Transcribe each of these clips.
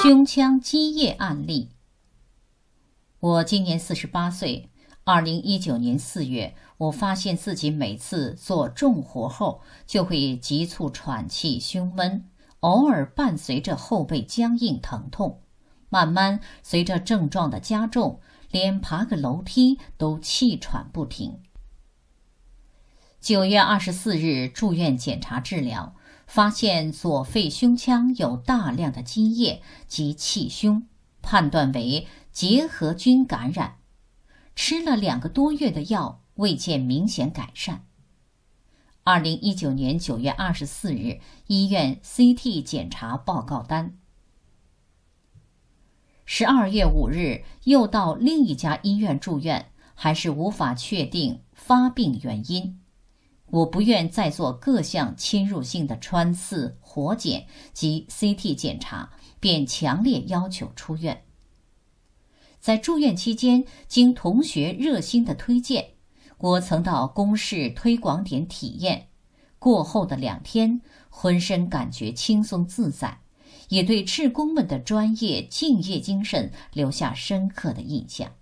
胸腔积液案例。我今年四十八岁，二零一九年四月，我发现自己每次做重活后就会急促喘气、胸闷，偶尔伴随着后背僵硬疼痛。慢慢随着症状的加重，连爬个楼梯都气喘不停。九月二十四日住院检查治疗。发现左肺胸腔有大量的积液及气胸，判断为结核菌感染，吃了两个多月的药未见明显改善。二零一九年九月二十四日，医院 CT 检查报告单。十二月五日又到另一家医院住院，还是无法确定发病原因。我不愿再做各项侵入性的穿刺活检及 CT 检查，便强烈要求出院。在住院期间，经同学热心的推荐，我曾到公示推广点体验。过后的两天，浑身感觉轻松自在，也对志工们的专业敬业精神留下深刻的印象。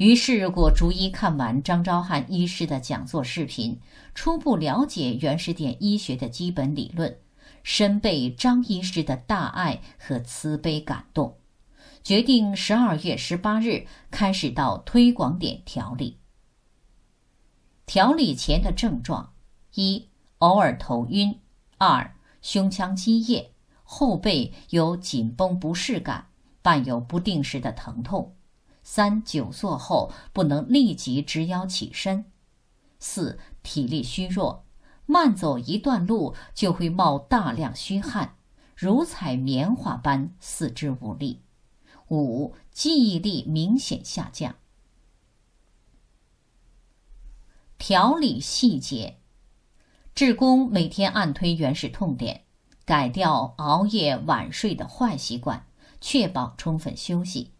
于是我逐一看完张昭汉医师的讲座视频，初步了解原始点医学的基本理论，深被张医师的大爱和慈悲感动，决定十二月十八日开始到推广点调理。调理前的症状：一、偶尔头晕；二、胸腔积液，后背有紧绷不适感，伴有不定时的疼痛。三久坐后不能立即直腰起身。四体力虚弱，慢走一段路就会冒大量虚汗，如踩棉花般四肢无力。五记忆力明显下降。调理细节：志工每天按推原始痛点，改掉熬夜晚睡的坏习惯，确保充分休息。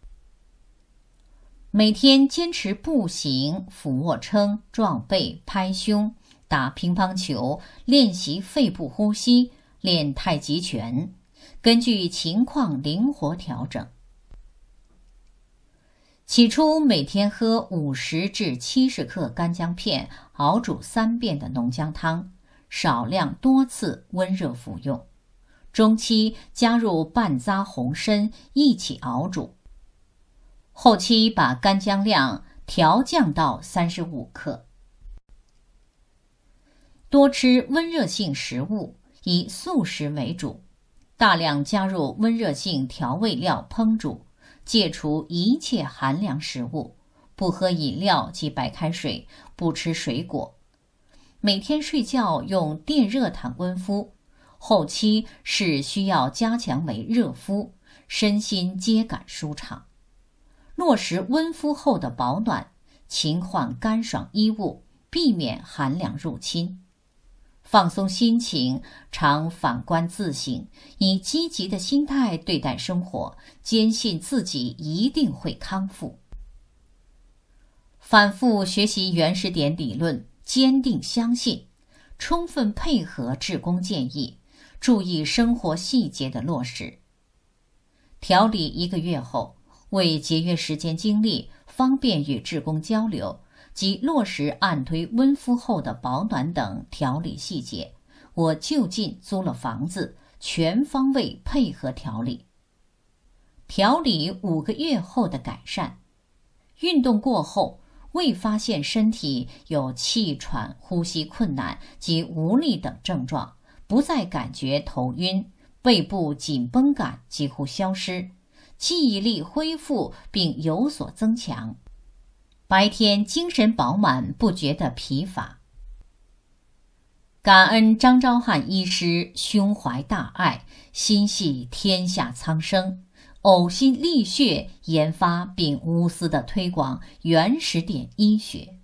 每天坚持步行、俯卧撑、撞背、拍胸、打乒乓球，练习肺部呼吸，练太极拳，根据情况灵活调整。起初每天喝五十至七十克干姜片，熬煮三遍的浓姜汤，少量多次温热服用。中期加入半扎红参一起熬煮。后期把干姜量调降到三十五克。多吃温热性食物，以素食为主，大量加入温热性调味料烹煮，戒除一切寒凉食物，不喝饮料及白开水，不吃水果。每天睡觉用电热毯温敷，后期是需要加强为热敷，身心皆感舒畅。落实温敷后的保暖，勤换干爽衣物，避免寒凉入侵。放松心情，常反观自省，以积极的心态对待生活，坚信自己一定会康复。反复学习原始点理论，坚定相信，充分配合治工建议，注意生活细节的落实。调理一个月后。为节约时间精力，方便与职工交流及落实按推温敷后的保暖等调理细节，我就近租了房子，全方位配合调理。调理五个月后的改善，运动过后未发现身体有气喘、呼吸困难及无力等症状，不再感觉头晕，背部紧绷感几乎消失。记忆力恢复并有所增强，白天精神饱满，不觉得疲乏。感恩张昭汉医师胸怀大爱，心系天下苍生，呕心沥血研发并无私的推广原始点医学。